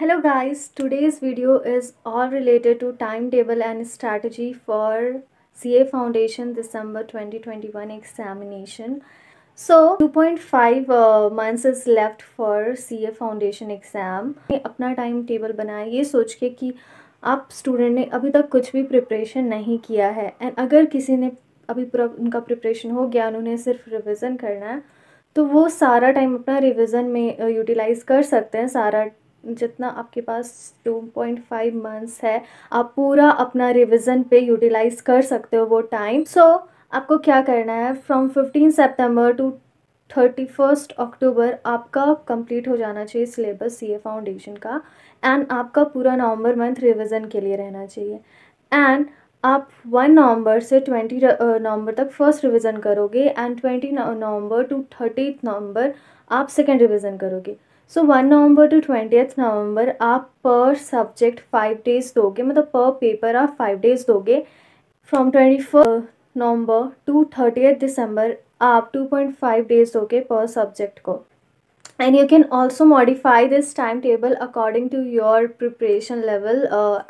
hello guys today's video is all related to time table and strategy for CA foundation December 2021 examination so 2.5 months is left for CA foundation exam अपना time table बनाया ये सोच के कि आप student ने अभी तक कुछ भी प्रिपरेशन नहीं किया है एंड अगर किसी ने अभी उनका प्रिपरेशन हो गया उन्होंने सिर्फ रिविज़न करना है तो वो सारा टाइम अपना रिविज़न में यूटिलाइज uh, कर सकते हैं सारा जितना आपके पास 2.5 मंथ्स है आप पूरा अपना रिविज़न पे यूटिलाइज कर सकते हो वो टाइम सो so, आपको क्या करना है from 15 September to thirty first October आपका कंप्लीट हो जाना चाहिए सिलेबस सी ए फाउंडेशन का एंड आपका पूरा नवंबर मंथ रिवीजन के लिए रहना चाहिए एंड आप वन नवंबर से ट्वेंटी नवंबर तक फर्स्ट रिवीजन करोगे and twenty November to thirty November आप सेकेंड रिवीजन करोगे सो वन नवंबर टू एथ नवंबर आप पर सब्जेक्ट फाइव डेज दोगे मतलब पर पेपर आप फाइव डेज दोगे from twenty November to eighth December आप टू पॉइंट फाइव डेज दोगे पर सब्जेक्ट को and you can also modify this time table according to your preparation level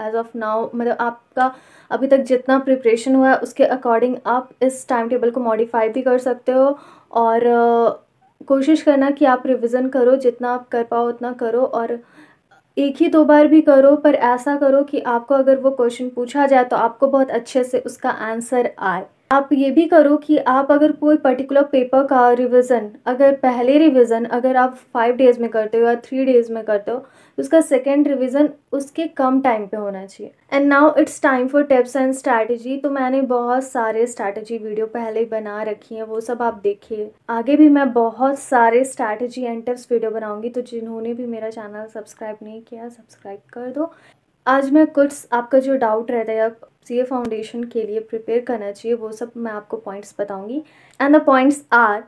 as of now मतलब आपका अभी तक जितना प्रिपरेशन हुआ है उसके अकॉर्डिंग आप इस टाइम टेबल को मॉडिफाई भी कर सकते हो और uh, कोशिश करना कि आप रिविज़न करो जितना आप कर पाओ उतना करो और एक ही दो बार भी करो पर ऐसा करो कि आपको अगर वो क्वेश्चन पूछा जाए तो आपको बहुत अच्छे से उसका आंसर आए आप ये भी करो कि आप अगर कोई पर्टिकुलर पेपर का रिवीजन अगर पहले रिवीजन अगर आप फाइव डेज़ में करते हो या थ्री डेज़ में करते हो तो उसका सेकेंड रिवीजन उसके कम टाइम पे होना चाहिए and now it's time for tips and strategy तो मैंने बहुत सारे स्ट्रैटेजी वीडियो पहले बना रखी हैं वो सब आप देखिए आगे भी मैं बहुत सारे स्ट्रैटेजी एंड टिप्स वीडियो बनाऊंगी तो जिन्होंने भी मेरा चैनल सब्सक्राइब नहीं किया सब्सक्राइब कर दो आज मैं कुछ आपका जो डाउट रहता है या सीए फाउंडेशन के लिए प्रिपेयर करना चाहिए वो सब मैं आपको पॉइंट्स बताऊंगी and the points are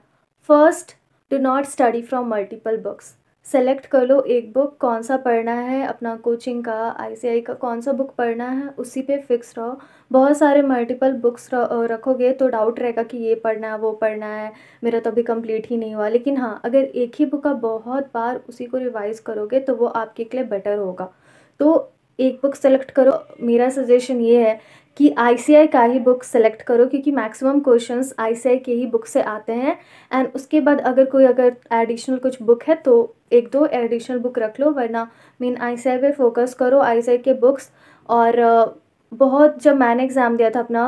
first do not study from multiple books select कर लो एक बुक कौन सा पढ़ना है अपना कोचिंग का आईसीआई का कौन सा बुक पढ़ना है उसी पे फिक्स रहो बहुत सारे मल्टीपल बुक्स रखोगे तो डाउट रहेगा कि ये पढ़ना है वो पढ़ना है मेरा तो अभी कंप्लीट ही नहीं हुआ लेकिन हाँ अगर एक ही बुक का बहुत बार उसी को रिवाइज़ करोगे तो वो आपके लिए बेटर होगा तो एक बुक सेलेक्ट करो मेरा सजेशन ये है कि आई का ही बुक सेलेक्ट करो क्योंकि मैक्सिमम क्वेश्चंस आई के ही बुक से आते हैं एंड उसके बाद अगर कोई अगर एडिशनल कुछ बुक है तो एक दो एडिशनल बुक रख लो वरना मीन आई पे फोकस करो आई के बुक्स और बहुत जब मैंने एग्ज़ाम दिया था अपना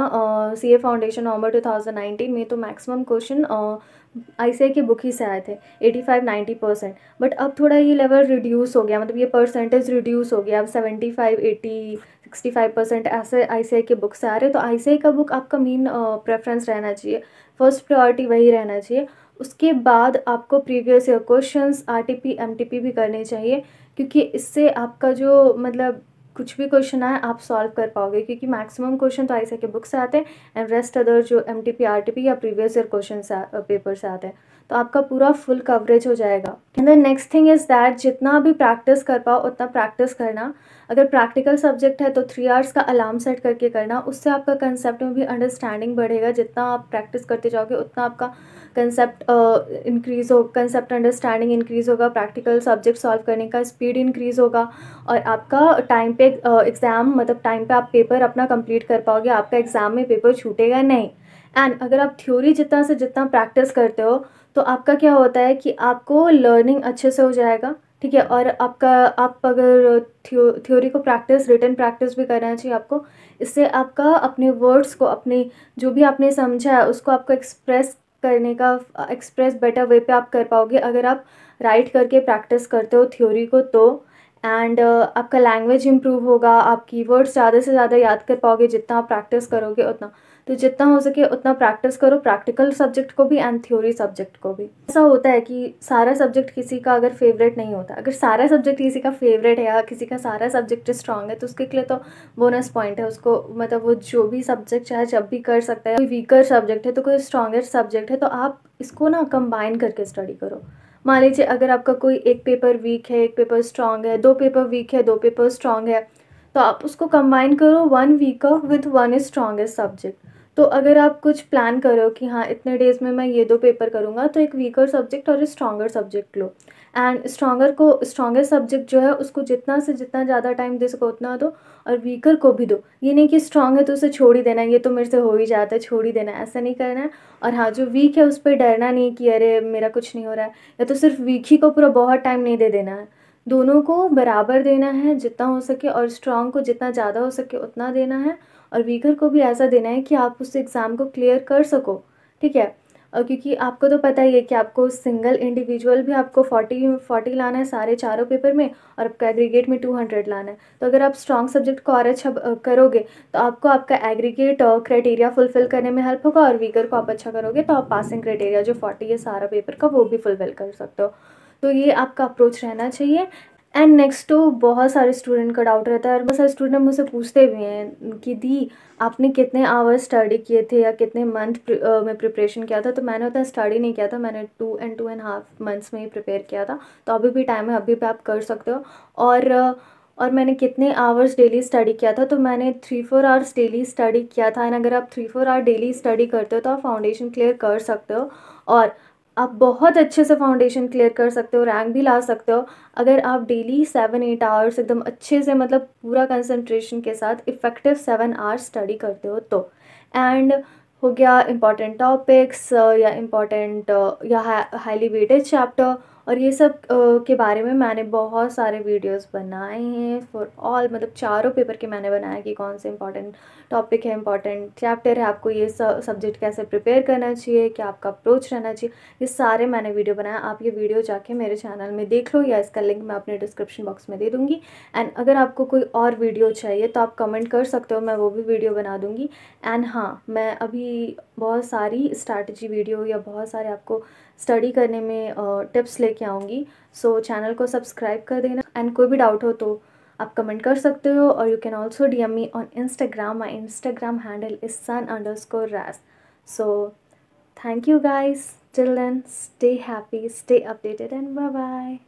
सी ए फाउंडेशन नवंबर नाइनटीन में तो मैक्सिमम क्वेश्चन आई सी के बुक ही से आए थे eighty five ninety percent but अब थोड़ा ये लेवल रिड्यूस हो गया मतलब ये परसेंटेज रिड्यूस हो गया अब seventy five eighty sixty five percent ऐसे आई सी के बुक से आ रहे तो आई सी का बुक आपका मेन प्रेफरेंस रहना चाहिए फर्स्ट प्रायोरिटी वही रहना चाहिए उसके बाद आपको previous year M T P भी करने चाहिए क्योंकि इससे आपका जो मतलब कुछ भी क्वेश्चन आए आप सॉल्व कर पाओगे क्योंकि मैक्सिमम क्वेश्चन तो आई के बुक से आते हैं एंड रेस्ट अदर जो M T P R T P या प्रीवियस ईयर क्वेश्चन पेपर से आते हैं तो आपका पूरा फुल कवरेज हो जाएगा and the next thing is that जितना भी प्रैक्टिस कर पाओ उतना प्रैक्टिस करना अगर प्रैक्टिकल सब्जेक्ट है तो थ्री आवर्स का अलार्म सेट करके करना उससे आपका कंसेप्ट में भी अंडरस्टैंडिंग बढ़ेगा जितना आप प्रैक्टिस करते जाओगे उतना आपका कंसेप्ट इंक्रीज़ हो कंसेप्ट अंडरस्टैंडिंग इंक्रीज़ होगा प्रैक्टिकल सब्जेक्ट सॉल्व करने का स्पीड इंक्रीज़ होगा और आपका टाइम पे एग्ज़ाम मतलब टाइम पे आप पेपर अपना कंप्लीट कर पाओगे आपका एग्ज़ाम में पेपर छूटेगा नहीं एंड अगर आप थ्योरी जितना से जितना प्रैक्टिस करते हो तो आपका क्या होता है कि आपको लर्निंग अच्छे से हो जाएगा ठीक है और आपका आप अगर थ्यो थ्योरी को प्रैक्टिस रिटर्न प्रैक्टिस भी करना चाहिए आपको इससे आपका अपने वर्ड्स को अपने जो भी आपने समझा है उसको आपको एक्सप्रेस करने का एक्सप्रेस बेटर वे पे आप कर पाओगे अगर आप राइट करके प्रैक्टिस करते हो थ्योरी को तो एंड uh, आपका लैंग्वेज इम्प्रूव होगा आप वर्ड्स ज़्यादा से ज़्यादा याद कर पाओगे जितना आप प्रैक्टिस करोगे उतना तो जितना हो सके उतना प्रैक्टिस करो प्रैक्टिकल सब्जेक्ट को भी एंड थ्योरी सब्जेक्ट को भी ऐसा होता है कि सारा सब्जेक्ट किसी का अगर फेवरेट नहीं होता अगर सारा सब्जेक्ट किसी का फेवरेट है या किसी का सारा सब्जेक्ट स्ट्रांग है तो उसके लिए तो बोनस पॉइंट है उसको मतलब वो जो भी सब्जेक्ट चाहे जब भी कर सकता है कोई वीकर सब्जेक्ट है तो कोई स्ट्रांगेस्ट सब्जेक्ट है तो आप इसको ना कंबाइन करके स्टडी करो मान लीजिए अगर आपका कोई एक पेपर वीक है एक पेपर स्ट्रांग है दो पेपर वीक है दो पेपर स्ट्रांग है तो आप उसको कंबाइन करो one week with one strongest subject तो अगर आप कुछ प्लान करो कि हाँ इतने डेज़ में मैं ये दो पेपर करूँगा तो एक वीकर सब्जेक्ट और स्ट्रॉगर सब्जेक्ट लो एंड स्ट्रॉगर को स्ट्रॉगेस्ट सब्जेक्ट जो है उसको जितना से जितना ज़्यादा टाइम दे सको उतना दो और वीकर को भी दो ये नहीं कि स्ट्रांग है तो उसे छोड़ ही देना ये तो मेरे से हो ही जाता है छोड़ ही देना ऐसा नहीं करना है और हाँ जो वीक है उस पर डरना नहीं कि अरे मेरा कुछ नहीं हो रहा है या तो सिर्फ वीक ही को पूरा बहुत टाइम नहीं दे देना है दोनों को बराबर देना है जितना हो सके और स्ट्रांग को जितना ज़्यादा हो सके उतना देना है और वीकर को भी ऐसा देना है कि आप उस एग्ज़ाम को क्लियर कर सको ठीक है और क्योंकि आपको तो पता ही है कि आपको सिंगल इंडिविजुअल भी आपको फोर्टी फोर्टी लाना है सारे चारों पेपर में और आपका एग्रीगेट में टू हंड्रेड लाना है तो अगर आप स्ट्रांग सब्जेक्ट को और अच्छा करोगे तो आपको आपका एग्रीगेट क्राइटेरिया फुलफिल करने में हेल्प होगा और वीकर को आप अच्छा करोगे तो आप पासिंग क्राइटेरिया जो फोर्टी है सारा पेपर का वो भी फुलफिल कर सकते हो तो ये आपका अप्रोच रहना चाहिए एंड नेक्स्ट तो बहुत सारे स्टूडेंट का डाउट रहता है और बहुत सारे स्टूडेंट मुझसे पूछते भी हैं कि दी आपने कितने आवर्स स्टडी किए थे या कितने मंथ में प्रिपरेशन किया था तो मैंने उतना स्टडी नहीं किया था मैंने two and two and half months में ही प्रिपेयर किया था तो अभी भी टाइम है अभी भी आप कर सकते हो और और मैंने कितने आवर्स डेली स्टडी किया था तो मैंने three four hours daily study किया था एंड अगर आप three four hour daily study करते हो तो आप फाउंडेशन क्लियर कर सकते हो और आप बहुत अच्छे से फाउंडेशन क्लियर कर सकते हो रैंक भी ला सकते हो अगर आप डेली सेवन एट आवर्स एकदम अच्छे से मतलब पूरा कंसंट्रेशन के साथ इफ़ेक्टिव सेवन आवर्स स्टडी करते हो तो एंड हो गया इम्पॉर्टेंट टॉपिक्स या इम्पॉर्टेंट या हाईली वेटेड चैप्टर और ये सब के बारे में मैंने बहुत सारे वीडियोस बनाए हैं फॉर ऑल मतलब चारों पेपर के मैंने बनाया कि कौन से इम्पॉर्टेंट टॉपिक है इम्पॉर्टेंट चैप्टर है आपको ये सब्जेक्ट कैसे प्रिपेयर करना चाहिए क्या आपका अप्रोच रहना चाहिए ये सारे मैंने वीडियो बनाया आप ये वीडियो जाके मेरे चैनल में देख लो या इसका लिंक मैं अपने डिस्क्रिप्शन बॉक्स में दे दूँगी एंड अगर आपको कोई और वीडियो चाहिए तो आप कमेंट कर सकते हो मैं वो भी वीडियो बना दूँगी एंड हाँ मैं अभी बहुत सारी स्ट्रैटेजी वीडियो या बहुत सारे आपको स्टडी करने में टिप्स लेके आऊँगी सो चैनल को सब्सक्राइब कर देना एंड कोई भी डाउट हो तो आप कमेंट कर सकते हो और you can also D M me on Instagram my Instagram handle is sun underscore रैस so thank you guys children stay happy stay updated and bye bye